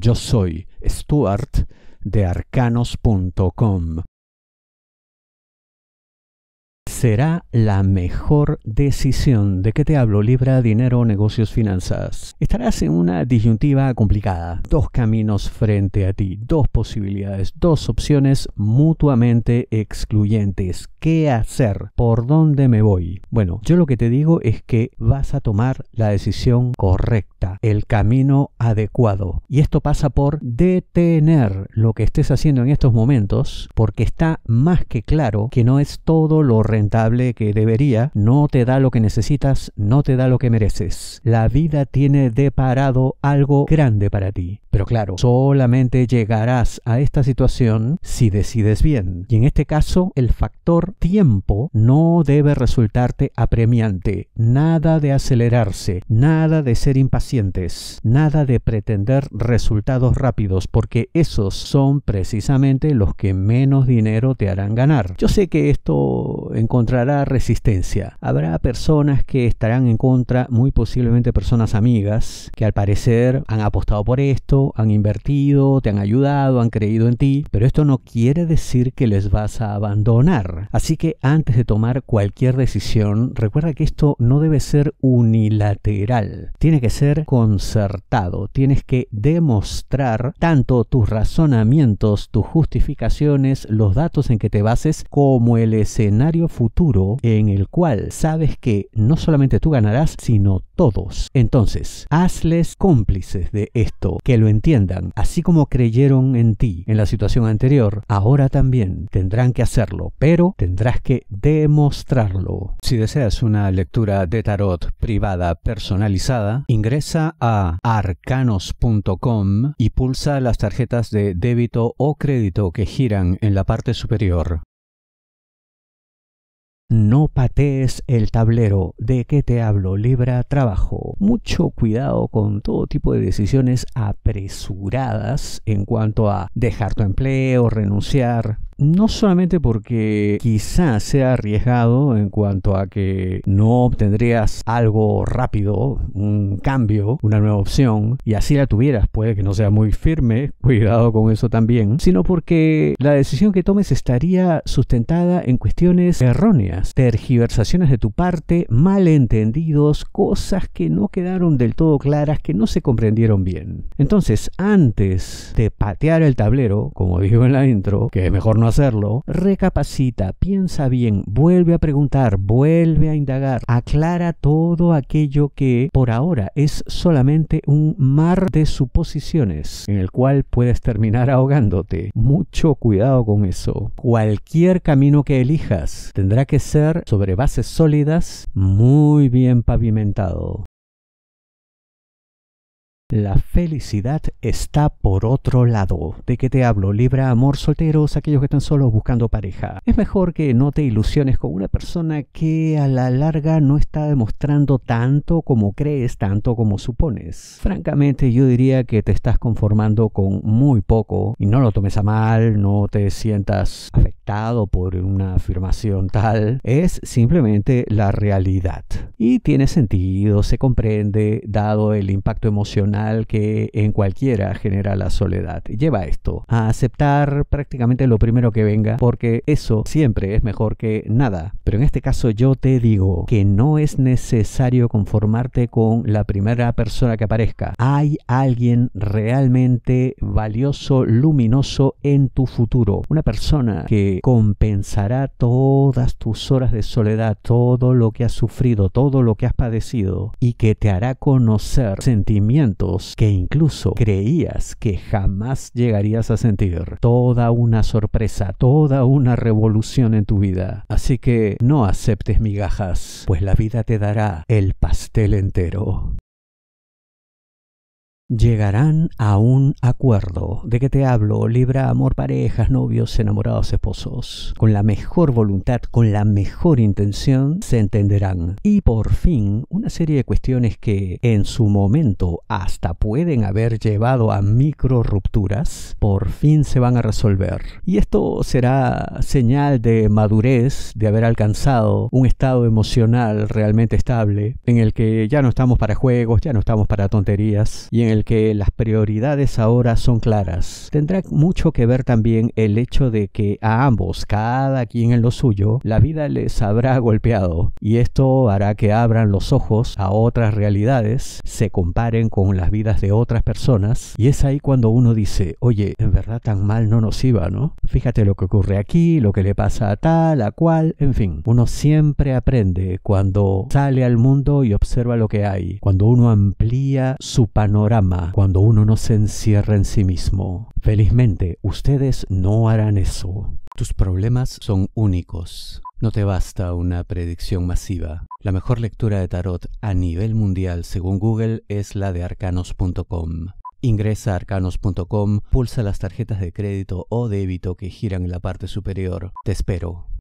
Yo soy Stuart de arcanos.com será la mejor decisión. ¿De qué te hablo? Libra, dinero, negocios, finanzas. Estarás en una disyuntiva complicada. Dos caminos frente a ti, dos posibilidades, dos opciones mutuamente excluyentes. ¿Qué hacer? ¿Por dónde me voy? Bueno, yo lo que te digo es que vas a tomar la decisión correcta, el camino adecuado. Y esto pasa por detener lo que estés haciendo en estos momentos, porque está más que claro que no es todo lo rentable que debería, no te da lo que necesitas, no te da lo que mereces. La vida tiene deparado algo grande para ti. Pero claro, solamente llegarás a esta situación si decides bien. Y en este caso, el factor tiempo no debe resultarte apremiante. Nada de acelerarse, nada de ser impacientes, nada de pretender resultados rápidos, porque esos son precisamente los que menos dinero te harán ganar. Yo sé que esto encontrará resistencia. Habrá personas que estarán en contra, muy posiblemente personas amigas, que al parecer han apostado por esto, han invertido, te han ayudado, han creído en ti, pero esto no quiere decir que les vas a abandonar. Así que antes de tomar cualquier decisión, recuerda que esto no debe ser unilateral, tiene que ser concertado, tienes que demostrar tanto tus razonamientos, tus justificaciones, los datos en que te bases, como el escenario futuro en el cual sabes que no solamente tú ganarás, sino todos. Entonces, hazles cómplices de esto, que lo entiendan. Así como creyeron en ti en la situación anterior, ahora también tendrán que hacerlo, pero tendrás que demostrarlo. Si deseas una lectura de tarot privada personalizada, ingresa a arcanos.com y pulsa las tarjetas de débito o crédito que giran en la parte superior. No patees el tablero. ¿De qué te hablo? Libra trabajo. Mucho cuidado con todo tipo de decisiones apresuradas en cuanto a dejar tu empleo, renunciar, no solamente porque quizás sea arriesgado en cuanto a que no obtendrías algo rápido, un cambio, una nueva opción, y así la tuvieras, puede que no sea muy firme, cuidado con eso también, sino porque la decisión que tomes estaría sustentada en cuestiones erróneas, tergiversaciones de tu parte, malentendidos, cosas que no quedaron del todo claras, que no se comprendieron bien. Entonces, antes de patear el tablero, como digo en la intro, que mejor no hacerlo, recapacita, piensa bien, vuelve a preguntar, vuelve a indagar, aclara todo aquello que por ahora es solamente un mar de suposiciones en el cual puedes terminar ahogándote. Mucho cuidado con eso. Cualquier camino que elijas tendrá que ser sobre bases sólidas, muy bien pavimentado. La felicidad está por otro lado. ¿De qué te hablo? Libra amor solteros, aquellos que están solos buscando pareja. Es mejor que no te ilusiones con una persona que a la larga no está demostrando tanto como crees, tanto como supones. Francamente yo diría que te estás conformando con muy poco y no lo tomes a mal, no te sientas afectado por una afirmación tal. Es simplemente la realidad. Y tiene sentido, se comprende, dado el impacto emocional que en cualquiera genera la soledad. Lleva esto a aceptar prácticamente lo primero que venga porque eso siempre es mejor que nada. Pero en este caso yo te digo que no es necesario conformarte con la primera persona que aparezca. Hay alguien realmente valioso, luminoso en tu futuro. Una persona que compensará todas tus horas de soledad, todo lo que has sufrido, todo lo que has padecido y que te hará conocer sentimientos que incluso creías que jamás llegarías a sentir. Toda una sorpresa, toda una revolución en tu vida. Así que no aceptes migajas, pues la vida te dará el pastel entero llegarán a un acuerdo. ¿De qué te hablo? Libra, amor, parejas, novios, enamorados, esposos. Con la mejor voluntad, con la mejor intención, se entenderán. Y por fin, una serie de cuestiones que en su momento hasta pueden haber llevado a micro rupturas, por fin se van a resolver. Y esto será señal de madurez, de haber alcanzado un estado emocional realmente estable, en el que ya no estamos para juegos, ya no estamos para tonterías, y en el que las prioridades ahora son claras. Tendrá mucho que ver también el hecho de que a ambos, cada quien en lo suyo, la vida les habrá golpeado y esto hará que abran los ojos a otras realidades, se comparen con las vidas de otras personas y es ahí cuando uno dice, oye, en verdad tan mal no nos iba, ¿no? Fíjate lo que ocurre aquí, lo que le pasa a tal, a cual, en fin, uno siempre aprende cuando sale al mundo y observa lo que hay, cuando uno amplía su panorama cuando uno no se encierra en sí mismo. Felizmente, ustedes no harán eso. Tus problemas son únicos. No te basta una predicción masiva. La mejor lectura de tarot a nivel mundial según Google es la de arcanos.com. Ingresa a arcanos.com, pulsa las tarjetas de crédito o débito que giran en la parte superior. Te espero.